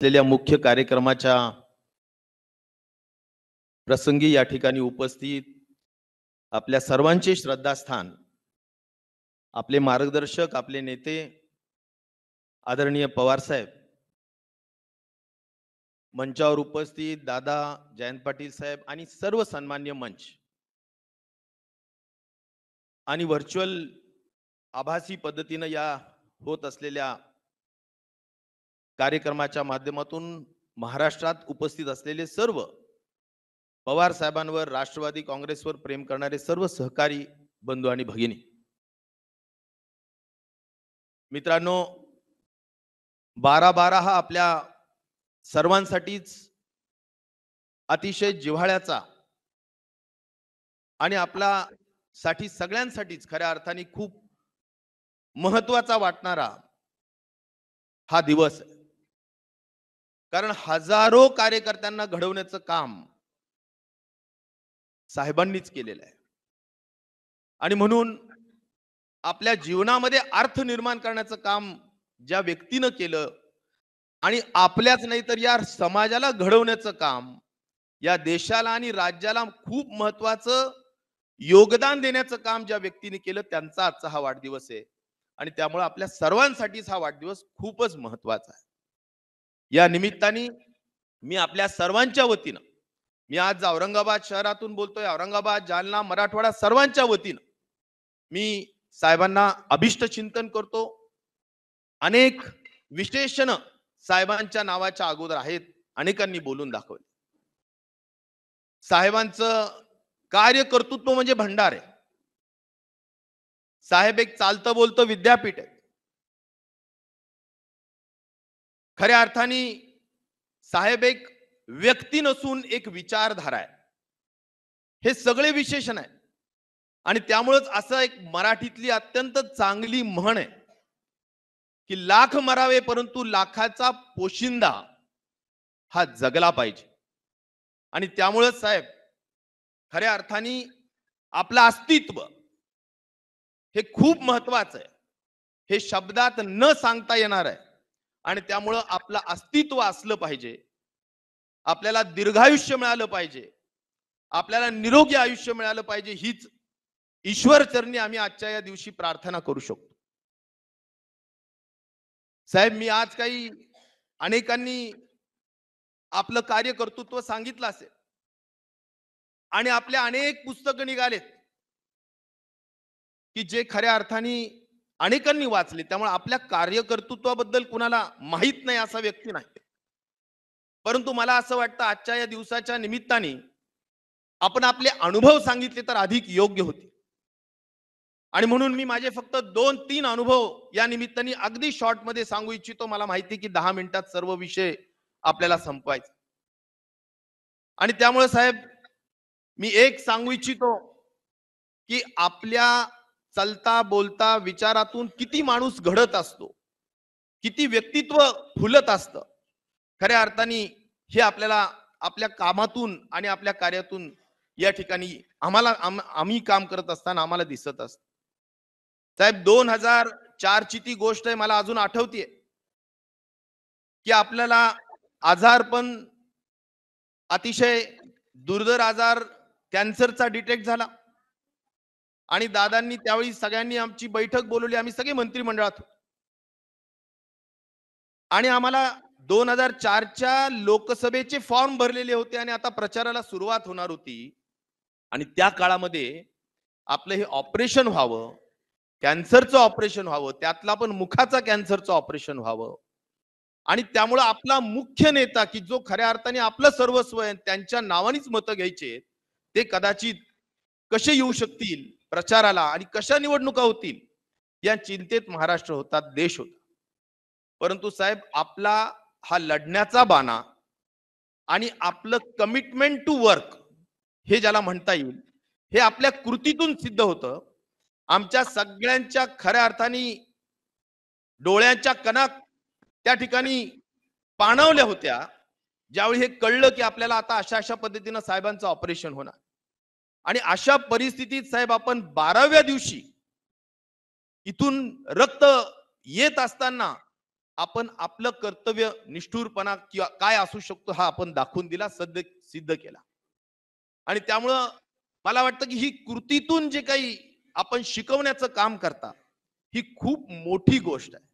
असलेल्या मुख्य कार्यक्रमाच्या प्रसंगी या ठिकाणी उपस्थित आपल्या सर्वांचे श्रद्धास्थान आपले मार्गदर्शक आपले नेते आदरणीय पवारसाहेब मंचावर उपस्थित दादा जयंत पाटील साहेब आणि सर्व सन्मान्य मंच आणि व्हर्च्युअल आभासी पद्धतीनं या होत असलेल्या कार्यक्रमाच्या माध्यमातून महाराष्ट्रात उपस्थित असलेले सर्व पवार साहेबांवर राष्ट्रवादी काँग्रेसवर प्रेम करणारे सर्व सहकारी बंधू आणि भगिनी मित्रांनो बारा बारा हा आपल्या सर्वांसाठीच अतिशय जिव्हाळ्याचा आणि आपला साठी सगळ्यांसाठीच खऱ्या अर्थाने खूप महत्वाचा वाटणारा हा दिवस आहे कारण हजारो कार्यकर्त्यांना घडवण्याचं काम साहेबांनीच केलेलं आहे आणि म्हणून आपल्या जीवनामध्ये अर्थ निर्माण करण्याचं काम ज्या व्यक्तीनं केलं आणि आपल्याच नाही तर या समाजाला घडवण्याचं काम या देशाला आणि राज्याला खूप महत्वाचं योगदान देण्याचं काम ज्या व्यक्तीने केलं त्यांचा आजचा हा वाढदिवस आहे आणि त्यामुळे आपल्या सर्वांसाठीच हा वाढदिवस खूपच महत्वाचा आहे या निमित्ताने मी आपल्या सर्वांच्या वतीनं मी आज औरंगाबाद शहरातून बोलतोय औरंगाबाद जालना मराठवाडा सर्वांच्या वतीनं मी साहेबांना अभिष्ट चिंतन करतो अनेक विशेषण साहेबांच्या नावाच्या अगोदर आहेत अनेकांनी बोलून दाखवले साहेबांचं कार्य कर्तृत्व म्हणजे भंडार आहे साहेब एक चालतं बोलतं विद्यापीठ आहे खऱ्या अर्थाने साहेब एक व्यक्ती नसून एक विचारधारा आहे हे सगळे विशेषण आहे आणि त्यामुळेच असं एक मराठीतली अत्यंत चांगली म्हण आहे की लाख मरावे परंतु लाखाचा पोशिंदा हा जगला पाहिजे आणि त्यामुळंच साहेब खऱ्या अर्थाने आपलं अस्तित्व हे खूप महत्वाचं आहे हे शब्दात न सांगता येणार आहे आणि त्यामुळं आपलं अस्तित्व असलं पाहिजे आपल्याला दीर्घायुष्य मिळालं पाहिजे आपल्याला निरोगी आयुष्य मिळालं पाहिजे हीच ईश्वर चरणी आम्ही आजच्या या दिवशी प्रार्थना करू शकतो साहेब मी आज काही अनेकांनी आपलं कार्यकर्तृत्व सांगितलं असेल आणि आपल्या अनेक पुस्तकं निघालेत की जे खऱ्या अर्थाने अनेकांनी वाचले त्यामुळे आपल्या कार्यकर्तृत्वाबद्दल कुणाला माहीत नाही असा व्यक्ती नाही परंतु मला असं वाटतं आजच्या या दिवसाच्या निमित्ताने आपण आपले अनुभव सांगितले तर अधिक योग्य होते आणि म्हणून मी माझे फक्त दोन तीन अनुभव या निमित्ताने अगदी शॉर्टमध्ये सांगू इच्छितो मला माहिती की दहा मिनिटात सर्व विषय आपल्याला संपवायचे आणि त्यामुळे साहेब मी एक सांगू इच्छितो की आपल्या चलता बोलता विचारातून किती माणूस घडत असतो किती व्यक्तित्व फुलत असतं खऱ्या अर्थाने हे आपल्याला आपल्या कामातून आणि आपल्या कार्यातून या ठिकाणी आम्हाला आम्ही काम करत असताना आम्हाला दिसत असत साहेब दोन हजार चारची ती गोष्ट आहे मला अजून आठवतीये की आपल्याला आजार पण अतिशय दुर्धर आजार कॅन्सरचा डिटेक्ट झाला आणि दादांनी त्यावेळी सगळ्यांनी आमची बैठक बोलवली आम्ही सगळे मंत्रिमंडळात आणि आम्हाला दोन हजार चारच्या लोकसभेचे फॉर्म भरलेले होते आणि आता प्रचाराला सुरुवात होणार होती आणि त्या काळामध्ये आपलं हे ऑपरेशन व्हावं कॅन्सरचं ऑपरेशन व्हावं त्यातला पण मुखाचा कॅन्सरचं ऑपरेशन व्हावं आणि त्यामुळं आपला मुख्य नेता की जो खऱ्या अर्थाने आपलं सर्वस्व आहे त्यांच्या नावानेच मतं घ्यायचे ते कदाचित कसे येऊ शकतील प्रचाराला आणि कशा निवडणुका होतील या चिंतेत महाराष्ट्र होता देश होता परंतु साहेब आपला हा लढण्याचा बाणा आणि आपलं कमिटमेंट टू वर्क हे ज्याला म्हणता येईल हे आपल्या कृतीतून सिद्ध होतं आमच्या सगळ्यांच्या खऱ्या अर्थाने डोळ्यांच्या कणाक त्या ठिकाणी पाणवल्या होत्या ज्यावेळी हे कळलं की आपल्याला आता अशा अशा पद्धतीनं साहेबांचं ऑपरेशन होणार आणि अशा परिस्थितीत साहेब आपण बाराव्या दिवशी इथून रक्त येत असताना आपण आपलं कर्तव्य निष्ठूरपणा किंवा काय असू शकतो हा आपण दाखवून दिला सद्य सिद्ध केला आणि त्यामुळं मला वाटतं की ही कृतीतून जे काही आपण शिकवण्याचं काम करता ही खूप मोठी गोष्ट आहे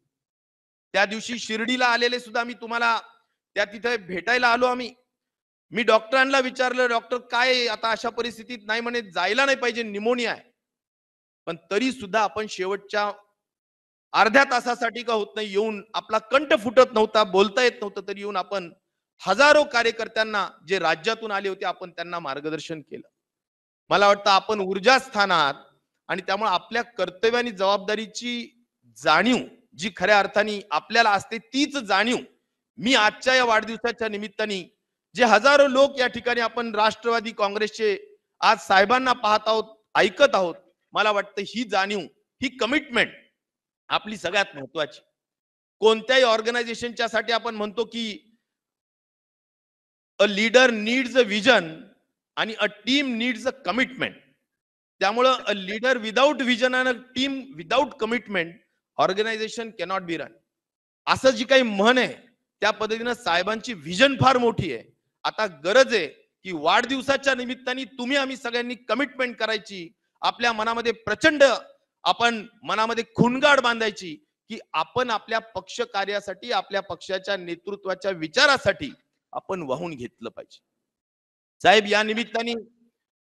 त्या दिवशी शिर्डीला आलेले सुद्धा मी तुम्हाला त्या तिथे भेटायला आलो आम्ही मी डॉक्टरांना विचारलं डॉक्टर काय आता अशा परिस्थितीत नाही म्हणे जायला नाही पाहिजे निमोनिया आहे पण तरी सुद्धा आपण शेवटच्या अर्ध्या तासासाठी का होत नाही येऊन आपला कंठ फुटत नव्हता बोलता येत नव्हतं तरी येऊन आपण हजारो कार्यकर्त्यांना जे राज्यातून आले होते आपण त्यांना मार्गदर्शन केलं मला वाटतं आपण ऊर्जा स्थानात आणि त्यामुळे आपल्या कर्तव्य आणि जबाबदारीची जाणीव जी खऱ्या अर्थाने आपल्याला असते तीच जाणीव मी आजच्या या वाढदिवसाच्या निमित्ताने जे हजारो लोक या ठिकाणी आपण राष्ट्रवादी काँग्रेसचे आज साहेबांना पाहत आहोत ऐकत आहोत मला वाटतं ही जाणीव ही कमिटमेंट आपली सगळ्यात महत्वाची कोणत्याही ऑर्गनायझेशनच्या साठी आपण म्हणतो की a leader needs a vision आणि a team needs a commitment त्यामुळं अ लीडर विदाऊट विजन आणि a team without commitment organisation cannot be run असं जी काही म्हण आहे त्या पद्धतीनं साहेबांची व्हिजन फार मोठी आहे आता गरज आहे की वाढदिवसाच्या निमित्ताने तुम्ही आम्ही सगळ्यांनी कमिटमेंट करायची आपल्या मनामध्ये प्रचंड आपण मनामध्ये खुणगाड बांधायची की आपण आपल्या पक्ष कार्यासाठी आपल्या पक्षाच्या नेतृत्वाच्या विचारासाठी आपण वाहून घेतलं पाहिजे साहेब या निमित्ताने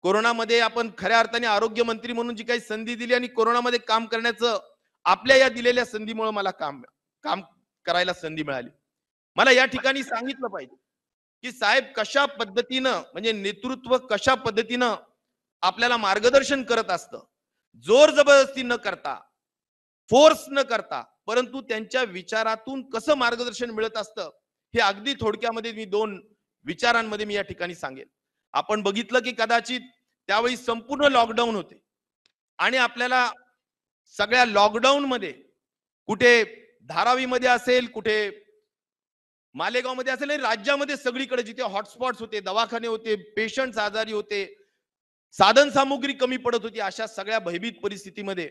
कोरोनामध्ये आपण खऱ्या अर्थाने आरोग्य मंत्री म्हणून जी काही संधी दिली आणि कोरोनामध्ये काम करण्याचं आपल्या या दिलेल्या संधीमुळे मला काम काम करायला संधी मिळाली मला या ठिकाणी सांगितलं पाहिजे की साहेब कशा पद्धतीनं म्हणजे नेतृत्व कशा पद्धतीनं आपल्याला मार्गदर्शन करत असतं जोर जबरदस्ती न करता फोर्स न करता परंतु त्यांच्या विचारातून कसं मार्गदर्शन मिळत असतं हे अगदी थोडक्यामध्ये मी दोन विचारांमध्ये मी या ठिकाणी सांगेल आपण बघितलं की कदाचित त्यावेळी संपूर्ण लॉकडाऊन होते आणि आपल्याला सगळ्या लॉकडाऊन मध्ये कुठे धारावीमध्ये असेल कुठे मालेगावमध्ये असेल नाही राज्यामध्ये सगळीकडे जिथे हॉटस्पॉट्स होते दवाखाने होते पेशंट आजारी होते साधन सामुग्री कमी पडत होती अशा सगळ्या भयभीत परिस्थितीमध्ये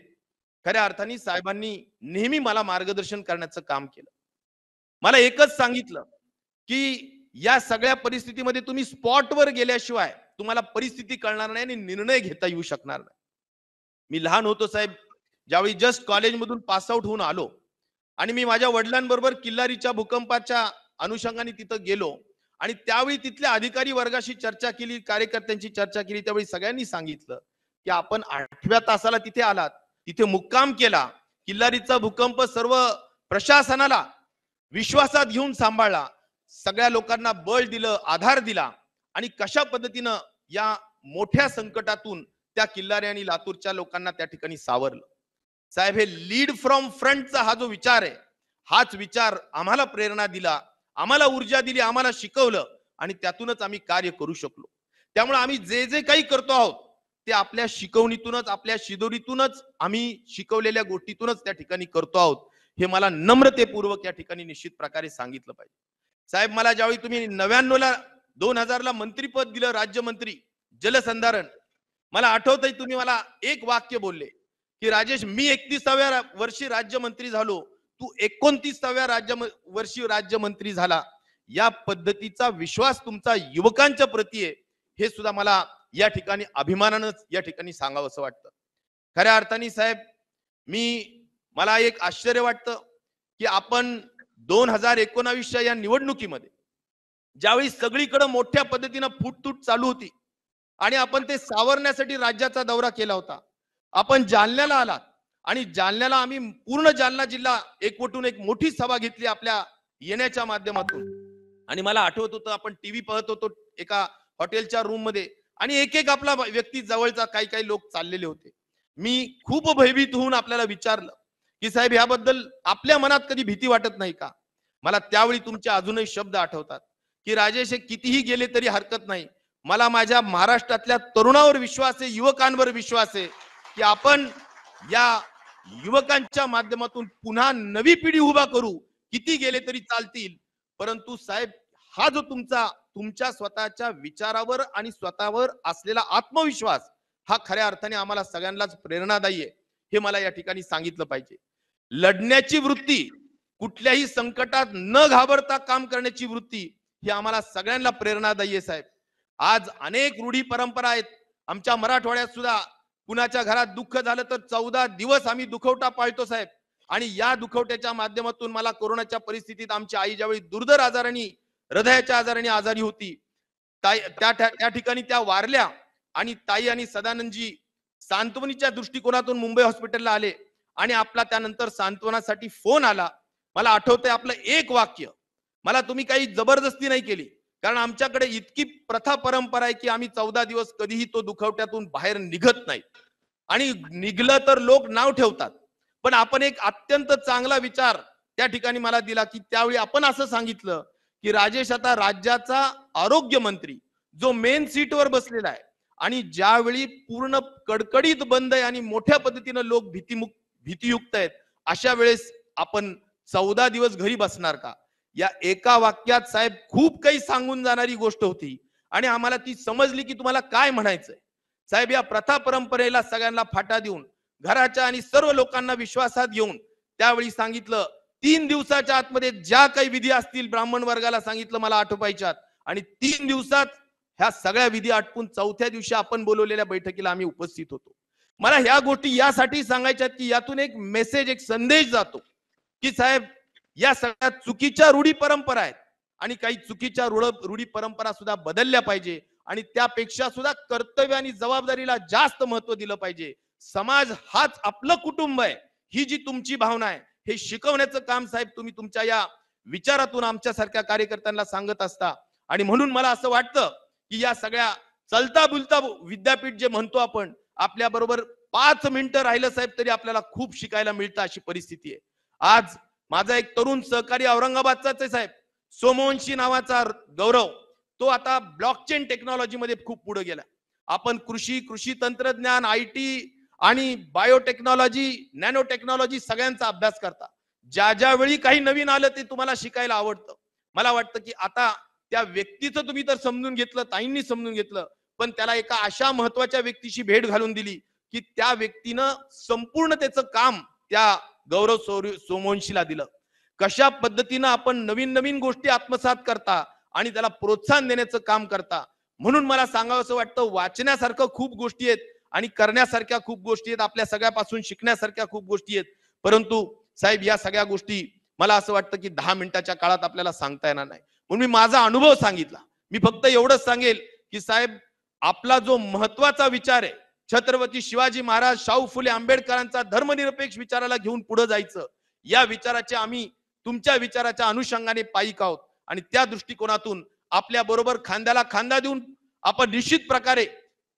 खऱ्या अर्थाने साहेबांनी नेहमी मला मार्गदर्शन करण्याचं काम केलं मला एकच सांगितलं की या सगळ्या परिस्थितीमध्ये तुम्ही स्पॉटवर गेल्याशिवाय तुम्हाला परिस्थिती कळणार नाही आणि निर्णय घेता येऊ शकणार नाही मी लहान होतो साहेब ज्यावेळी जस्ट कॉलेजमधून पासआउट होऊन आलो आणि मी माझ्या वडिलांबरोबर किल्लारीच्या भूकंपाच्या अनुषंगाने तिथं गेलो आणि त्यावेळी तिथल्या अधिकारी वर्गाशी चर्चा केली कार्यकर्त्यांची चर्चा केली त्यावेळी सगळ्यांनी सांगितलं की आपण आठव्या तासाला तिथे आलात तिथे मुक्काम केला किल्लारीचा भूकंप सर्व प्रशासनाला विश्वासात घेऊन सांभाळला सगळ्या लोकांना बळ दिलं आधार दिला आणि कशा पद्धतीनं या मोठ्या संकटातून त्या किल्लारी आणि लातूरच्या लोकांना त्या ठिकाणी सावरलं साहेब हे लीड फ्रॉम फ्रंटचा हा जो विचार आहे हाच विचार आम्हाला प्रेरणा दिला आम्हाला ऊर्जा दिली आम्हाला शिकवलं आणि त्यातूनच आम्ही कार्य करू शकलो त्यामुळे आम्ही जे जे काही करतो आहोत ते आपल्या शिकवणीतूनच आपल्या शिदोरीतूनच आम्ही शिकवलेल्या गोष्टीतूनच त्या ठिकाणी करतो आहोत हे मला नम्रतेपूर्वक या ठिकाणी निश्चित प्रकारे सांगितलं पाहिजे साहेब मला ज्यावेळी तुम्ही नव्याण्णवला दोन हजारला ला मंत्रीपद दिलं राज्यमंत्री जलसंधारण मला आठवतंय तुम्ही मला एक वाक्य बोलले की राजेश मी एकतीसाव्या वर्षी राज्यमंत्री झालो तू एकोणतीसाव्या राज्य वर्षी राज्यमंत्री झाला या पद्धतीचा विश्वास तुमचा युवकांच्या प्रती आहे हे सुद्धा मला या ठिकाणी अभिमानानच या ठिकाणी सांगावं असं वाटतं खऱ्या अर्थाने साहेब मी मला एक आश्चर्य वाटतं की आपण दोन हजार एकोणावीसच्या या निवडणुकीमध्ये ज्यावेळी सगळीकडे मोठ्या पद्धतीनं फुटतूट चालू होती आणि आपण ते सावरण्यासाठी राज्याचा दौरा केला होता आपण जालन्याला आलात आणि जालन्याला आम्ही पूर्ण जालना जिल्हा एकवटून एक मोठी सभा घेतली आपल्या येण्याच्या माध्यमातून आणि मला आठवत होतं आपण टीव्ही पाहत होतो एका हॉटेलच्या रूम मध्ये आणि एक एक आपला व्यक्ती जवळचा काही काही लोक चाललेले होते मी खूप भयभीत होऊन आपल्याला विचारलं की साहेब याबद्दल आपल्या मनात कधी भीती वाटत नाही का मला त्यावेळी तुमचे अजूनही शब्द आठवतात की राजेश हे कितीही गेले तरी हरकत नाही मला माझ्या महाराष्ट्रातल्या तरुणावर विश्वास आहे युवकांवर विश्वास आहे की आपण या युवकांच्या माध्यमातून पुन्हा नवी पिढी उभा करू किती गेले तरी चालतील परंतु साहेब हा जो तुमचा तुमच्या स्वतःच्या विचारावर आणि स्वतःवर असलेला आत्मविश्वास हा खऱ्या अर्थाने आम्हाला सगळ्यांनाच प्रेरणादायी आहे हे मला या ठिकाणी सांगितलं पाहिजे लढण्याची वृत्ती कुठल्याही संकटात न घाबरता काम करण्याची वृत्ती ही आम्हाला सगळ्यांना प्रेरणादायी आहे साहेब आज अनेक रूढी परंपरा आहेत आमच्या मराठवाड्यात सुद्धा कुणाच्या घरात दुःख झालं तर चौदा दिवस आम्ही दुखवटा पाळतो साहेब आणि या दुखवट्याच्या माध्यमातून मला कोरोनाच्या परिस्थितीत आमची आई ज्यावेळी दुर्धर आजाराने हृदयाच्या आजाराने आजारी होती त्या त्या ठिकाणी त्या वारल्या आणि ताई आणि सदानंदजी सांत्वनीच्या दृष्टिकोनातून मुंबई हॉस्पिटलला आले आणि आपला त्यानंतर सांत्वनासाठी फोन आला मला आठवतंय आपलं एक वाक्य मला तुम्ही काही जबरदस्ती नाही केली कारण आमच्याकडे इतकी प्रथा परंपरा आहे की आम्ही चौदा दिवस कधीही तो दुखवट्यातून बाहेर निघत नाही आणि निघलं तर लोक नाव ठेवतात पण आपण एक अत्यंत चांगला विचार त्या ठिकाणी मला दिला की त्यावेळी आपण असं सांगितलं की राजेश आता राज्याचा आरोग्य मंत्री जो मेन सीटवर बसलेला आहे आणि ज्यावेळी पूर्ण कडकडीत बंद आहे आणि मोठ्या पद्धतीनं लोक भीतीमुक्त भीतीयुक्त आहेत अशा वेळेस आपण चौदा दिवस घरी बसणार का या एका वाक्यात साहेब खूप काही सांगून जाणारी गोष्ट होती आणि आम्हाला ती समजली की तुम्हाला काय म्हणायचंय साहेब या प्रथा परंपरेला सगळ्यांना फाटा देऊन घराच्या आणि सर्व लोकांना विश्वासात घेऊन त्यावेळी सांगितलं तीन दिवसाच्या आतमध्ये ज्या काही विधी असतील ब्राह्मण वर्गाला सांगितलं मला आठवायच्यात आणि तीन दिवसात ह्या सगळ्या विधी आटपून चौथ्या दिवशी आपण बोलवलेल्या बैठकीला आम्ही उपस्थित होतो मला ह्या गोष्टी यासाठी सांगायच्यात की यातून एक मेसेज एक संदेश जातो की साहेब या सगळ्या चुकीच्या रूढी परंपरा आहेत आणि काही चुकीच्या रूढ रूढी परंपरा सुद्धा बदलल्या पाहिजे आणि त्यापेक्षा सुद्धा कर्तव्य आणि जबाबदारीला जास्त महत्व दिलं पाहिजे समाज हाच आपलं कुटुंब आहे ही जी तुमची भावना आहे हे शिकवण्याचं काम साहेब तुम्ही तुमच्या या विचारातून आमच्यासारख्या कार्यकर्त्यांना सांगत असता आणि म्हणून मला असं वाटतं की या सगळ्या चलता बुलता विद्यापीठ जे म्हणतो आपण आपल्या बरोबर पाच मिनिटं राहिलं साहेब तरी आपल्याला खूप शिकायला मिळतं अशी परिस्थिती आहे आज माझा एक तरुण सहकारी औरंगाबादचाच आहे साहेब सोमवंशी नावाचा गौरव तो आता ब्लॉकचेन मध्ये खूप पुढे गेला आपण कृषी कृषी तंत्रज्ञान आय टी आणि बायोटेक्नॉलॉजी नॅनो टेक्नॉलॉजी सगळ्यांचा अभ्यास करता ज्या ज्या वेळी काही नवीन आलं ते तुम्हाला शिकायला आवडतं मला वाटतं की आता त्या व्यक्तीचं तुम्ही तर समजून घेतलं ताईंनी समजून घेतलं पण त्याला एका अशा महत्वाच्या व्यक्तीशी भेट घालून दिली की त्या व्यक्तीनं संपूर्ण त्याचं काम त्या गौरव सोमोंशीला दिलं कशा पद्धतीनं आपण नवीन नवीन गोष्टी आत्मसात करता आणि त्याला प्रोत्साहन देण्याचं काम करता म्हणून मला सांगावं असं वाटतं वाचण्यासारखं खूप गोष्टी आहेत आणि करण्यासारख्या खूप गोष्टी आहेत आपल्या सगळ्यापासून शिकण्यासारख्या खूप गोष्टी आहेत परंतु साहेब या सगळ्या गोष्टी मला असं वाटतं की दहा मिनिटाच्या काळात आपल्याला सांगता येणार नाही म्हणून मी माझा अनुभव सांगितला मी फक्त एवढंच सांगेल की साहेब आपला जो महत्वाचा विचार आहे छत्रपती शिवाजी महाराज शाहू फुले आंबेडकरांचा धर्मनिरपेक्ष विचाराला घेऊन पुढे जायचं या विचाराचे आम्ही तुमच्या विचाराच्या अनुषंगाने पायिक आहोत आणि त्या दृष्टिकोनातून आपल्या बरोबर खांद्याला खांदा देऊन आपण निश्चित प्रकारे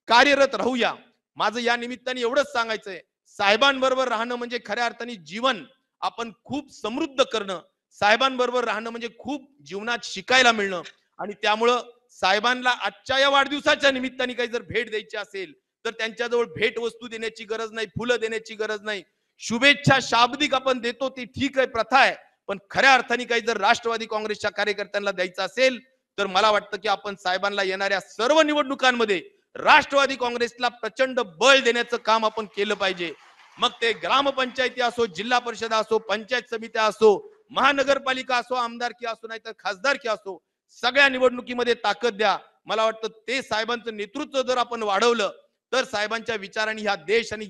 कार्यरत राहूया माझं या निमित्ताने एवढंच सांगायचंय साहेबांबरोबर राहणं म्हणजे खऱ्या अर्थाने जीवन आपण खूप समृद्ध करणं साहेबांबरोबर राहणं म्हणजे खूप जीवनात शिकायला मिळणं आणि त्यामुळं साहेबांना आजच्या या वाढदिवसाच्या निमित्ताने काही जर भेट द्यायची असेल तर त्यांच्याजवळ भेट वस्तू देण्याची गरज नाही फुलं देण्याची गरज नाही शुभेच्छा शाब्दिक आपण देतो ती ठीक आहे प्रथा आहे पण खऱ्या अर्थाने काही जर राष्ट्रवादी काँग्रेसच्या कार्यकर्त्यांना द्यायचं असेल तर मला वाटतं की आपण साहेबांना येणाऱ्या सर्व निवडणुकांमध्ये राष्ट्रवादी काँग्रेसला प्रचंड बळ देण्याचं काम आपण केलं पाहिजे मग ते ग्रामपंचायती असो जिल्हा परिषद असो पंचायत समित्या असो महानगरपालिका असो आमदारकी असो नाहीतर खासदारकी असो सगळ्या निवडणुकीमध्ये ताकद द्या मला वाटतं ते साहेबांचं नेतृत्व जर आपण वाढवलं तर साहेबांच्या विचाराने ह्या देश आणि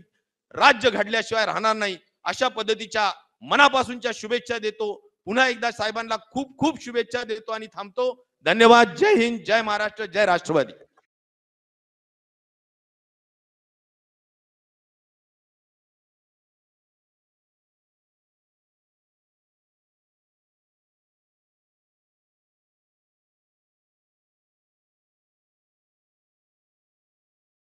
राज्य घडल्याशिवाय राहणार नाही अशा पद्धतीच्या मनापासूनच्या शुभेच्छा देतो पुन्हा एकदा साहेबांना खूप खूप शुभेच्छा देतो आणि थांबतो धन्यवाद जय हिंद जय महाराष्ट्र जय राष्ट्रवादी